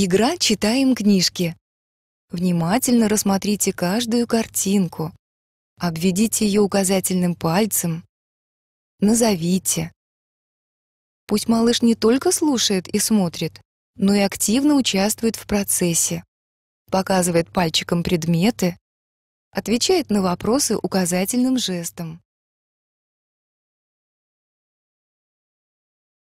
Игра «Читаем книжки». Внимательно рассмотрите каждую картинку. Обведите ее указательным пальцем. Назовите. Пусть малыш не только слушает и смотрит, но и активно участвует в процессе. Показывает пальчиком предметы, отвечает на вопросы указательным жестом.